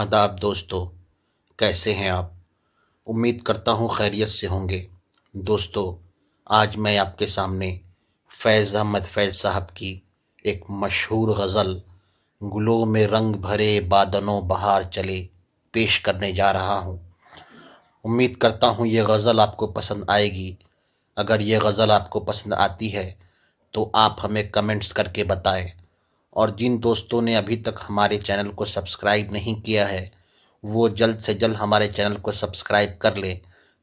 आदाब दोस्तों कैसे हैं आप उम्मीद करता हूँ खैरियत से होंगे दोस्तों आज मैं आपके सामने फैज़ अहमद फैज़ साहब की एक मशहूर गज़ल गुलों में रंग भरे बादनों बहार चले पेश करने जा रहा हूँ उम्मीद करता हूँ ये गज़ल आपको पसंद आएगी अगर ये गज़ल आपको पसंद आती है तो आप हमें कमेंट्स करके बताएं और जिन दोस्तों ने अभी तक हमारे चैनल को सब्सक्राइब नहीं किया है वो जल्द से जल्द हमारे चैनल को सब्सक्राइब कर लें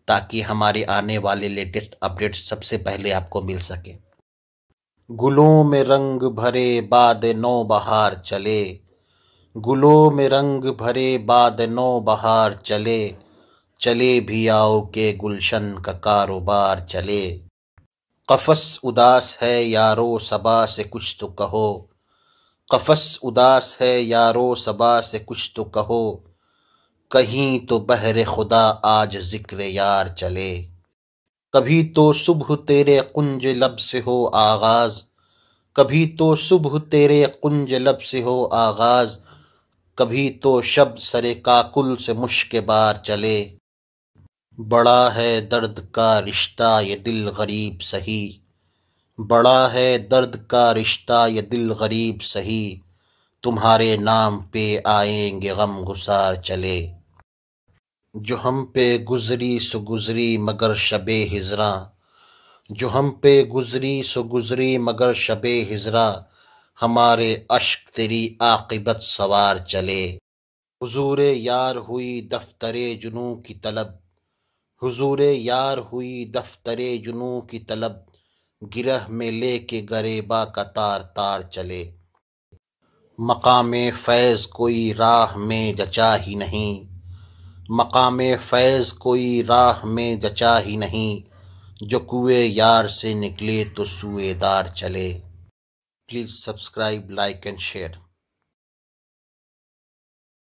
ताकि हमारे आने वाले लेटेस्ट अपडेट सबसे पहले आपको मिल सके गुलों में रंग भरे बाद नौ बहार चले गुलों में रंग भरे बाद नौ बहार चले चले भी आओ के गुलशन का कारोबार चले कफस उदास है यारो सबा से कुछ तो कहो कफस उदास है यारो सबा से कुछ तो कहो कहीं तो बहर खुदा आज जिक्र यार चले कभी तो सुबह तेरे कुंज लब से हो आगाज कभी तो सुबह तेरे कुंज लब से हो आगाज कभी तो शब सरे काकुल से मुश्क बार चले बड़ा है दर्द का रिश्ता ये दिल गरीब सही बड़ा है दर्द का रिश्ता ये दिल गरीब सही तुम्हारे नाम पे आएंगे गम गुसार चले जो हम पे गुजरी सो गुजरी मगर शबे हिजरा जो हम पे गुजरी सो गुजरी मगर शबे हिजरा हमारे अश्क तेरी आकिबत सवार चले हुजूर यार हुई दफ्तरे जुनू की तलब हुजूर यार हुई दफ्तरे जुनू की तलब गिरह में ले के गरेबा कतार तार चले मकाम फैज़ कोई राह में जचा ही नहीं मकाम फैज़ कोई राह में जचा ही नहीं जो कुए यार से निकले तो सुएदार चले please subscribe like and share